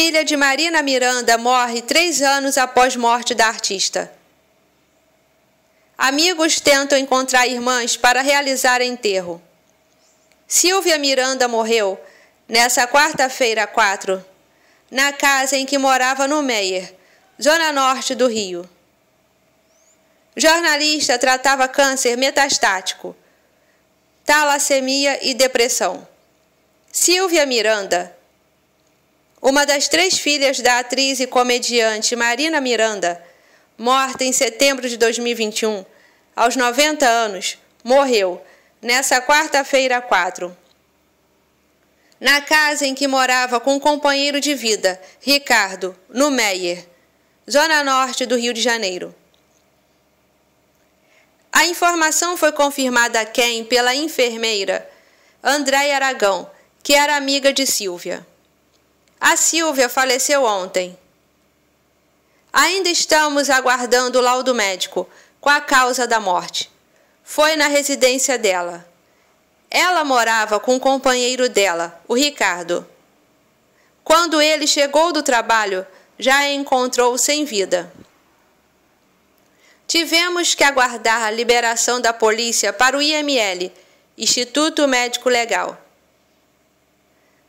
Filha de Marina Miranda morre três anos após morte da artista. Amigos tentam encontrar irmãs para realizar enterro. Silvia Miranda morreu nessa quarta-feira 4, na casa em que morava no Meier, zona norte do Rio. Jornalista tratava câncer metastático, talassemia e depressão. Silvia Miranda uma das três filhas da atriz e comediante Marina Miranda, morta em setembro de 2021, aos 90 anos, morreu nessa quarta-feira 4. Na casa em que morava com um companheiro de vida, Ricardo, no Meyer, zona norte do Rio de Janeiro. A informação foi confirmada a quem pela enfermeira Andréia Aragão, que era amiga de Silvia. A Silvia faleceu ontem. Ainda estamos aguardando o laudo médico com a causa da morte. Foi na residência dela. Ela morava com o um companheiro dela, o Ricardo. Quando ele chegou do trabalho, já a encontrou sem vida. Tivemos que aguardar a liberação da polícia para o IML, Instituto Médico Legal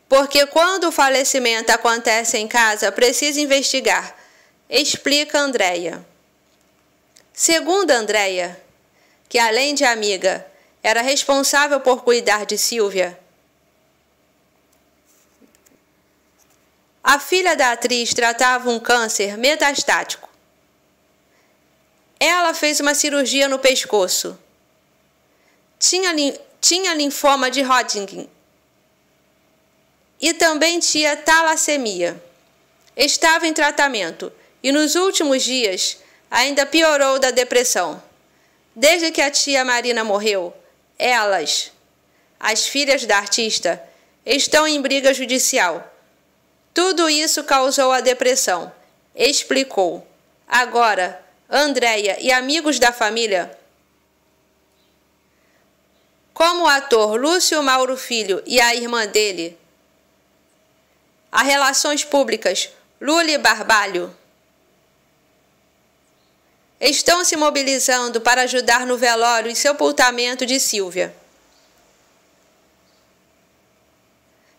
porque quando o falecimento acontece em casa, precisa investigar, explica Andreia. Segundo Andreia, que além de amiga, era responsável por cuidar de Silvia, a filha da atriz tratava um câncer metastático. Ela fez uma cirurgia no pescoço. Tinha, tinha linfoma de Hodgkin e também tinha talassemia. Estava em tratamento e nos últimos dias ainda piorou da depressão. Desde que a tia Marina morreu, elas, as filhas da artista, estão em briga judicial. Tudo isso causou a depressão, explicou. Agora, Andréia e amigos da família, como o ator Lúcio Mauro Filho e a irmã dele, a Relações Públicas, Lula e Barbalho, estão se mobilizando para ajudar no velório e sepultamento de Silvia.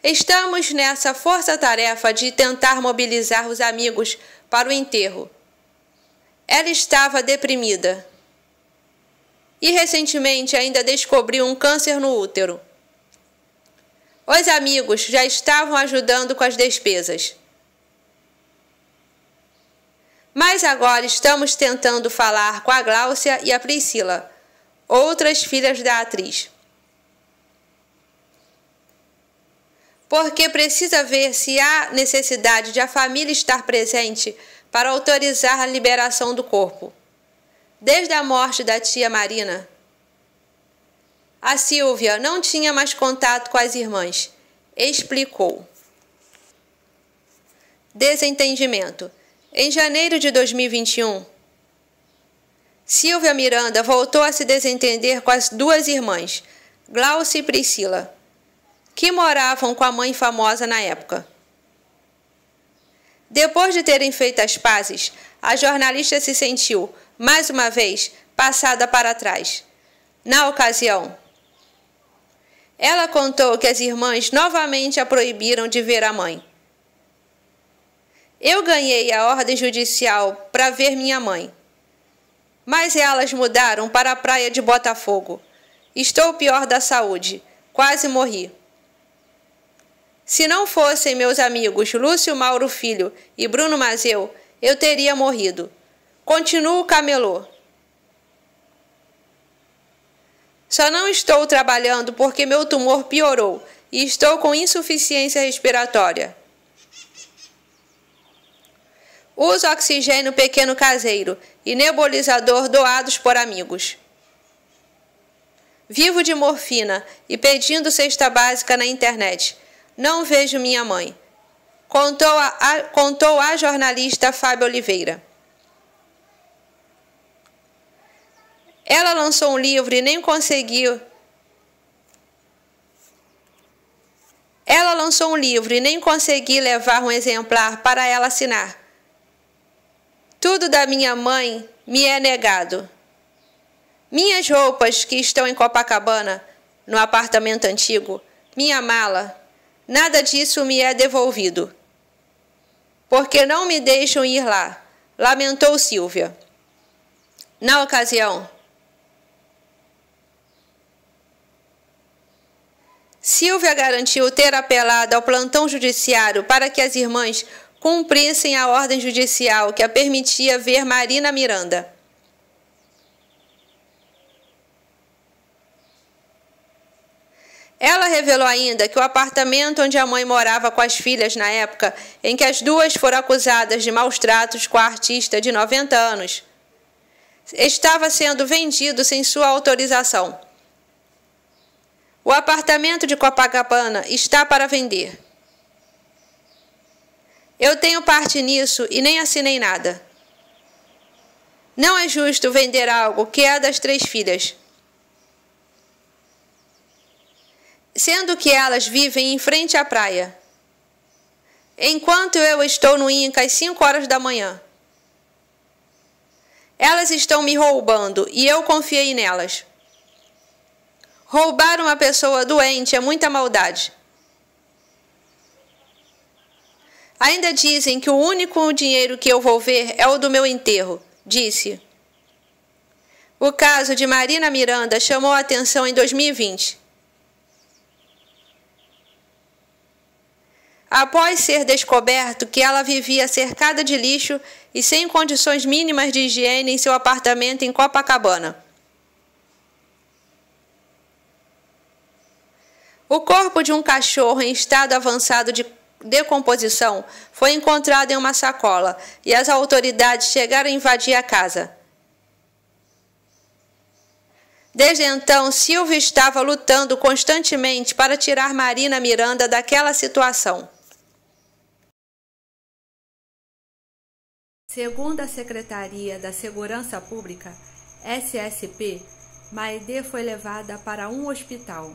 Estamos nessa força-tarefa de tentar mobilizar os amigos para o enterro. Ela estava deprimida. E recentemente ainda descobriu um câncer no útero. Os amigos já estavam ajudando com as despesas. Mas agora estamos tentando falar com a Gláucia e a Priscila, outras filhas da atriz. Porque precisa ver se há necessidade de a família estar presente para autorizar a liberação do corpo. Desde a morte da tia Marina, a Silvia não tinha mais contato com as irmãs. Explicou. Desentendimento. Em janeiro de 2021, Silvia Miranda voltou a se desentender com as duas irmãs, Glaucia e Priscila, que moravam com a mãe famosa na época. Depois de terem feito as pazes, a jornalista se sentiu, mais uma vez, passada para trás. Na ocasião, ela contou que as irmãs novamente a proibiram de ver a mãe. Eu ganhei a ordem judicial para ver minha mãe. Mas elas mudaram para a praia de Botafogo. Estou pior da saúde, quase morri. Se não fossem meus amigos Lúcio Mauro Filho e Bruno Mazeu, eu teria morrido. Continuo camelô. Só não estou trabalhando porque meu tumor piorou e estou com insuficiência respiratória. Uso oxigênio pequeno caseiro e nebulizador doados por amigos. Vivo de morfina e pedindo cesta básica na internet. Não vejo minha mãe. Contou a, a contou a jornalista Fábio Oliveira. Ela lançou um livro e nem conseguiu. Ela lançou um livro e nem consegui levar um exemplar para ela assinar. Tudo da minha mãe me é negado. Minhas roupas que estão em Copacabana, no apartamento antigo, minha mala, nada disso me é devolvido. Porque não me deixam ir lá, lamentou Silvia. Na ocasião, Silvia garantiu ter apelado ao plantão judiciário para que as irmãs cumprissem a ordem judicial que a permitia ver Marina Miranda. Ela revelou ainda que o apartamento onde a mãe morava com as filhas na época em que as duas foram acusadas de maus tratos com a artista de 90 anos estava sendo vendido sem sua autorização. O apartamento de Copacabana está para vender. Eu tenho parte nisso e nem assinei nada. Não é justo vender algo que é das três filhas. Sendo que elas vivem em frente à praia. Enquanto eu estou no Inca às 5 horas da manhã. Elas estão me roubando e eu confiei nelas. Roubar uma pessoa doente é muita maldade. Ainda dizem que o único dinheiro que eu vou ver é o do meu enterro, disse. O caso de Marina Miranda chamou a atenção em 2020. Após ser descoberto que ela vivia cercada de lixo e sem condições mínimas de higiene em seu apartamento em Copacabana. O corpo de um cachorro em estado avançado de decomposição foi encontrado em uma sacola e as autoridades chegaram a invadir a casa. Desde então, Silvio estava lutando constantemente para tirar Marina Miranda daquela situação. Segundo a Secretaria da Segurança Pública, SSP, Maide foi levada para um hospital.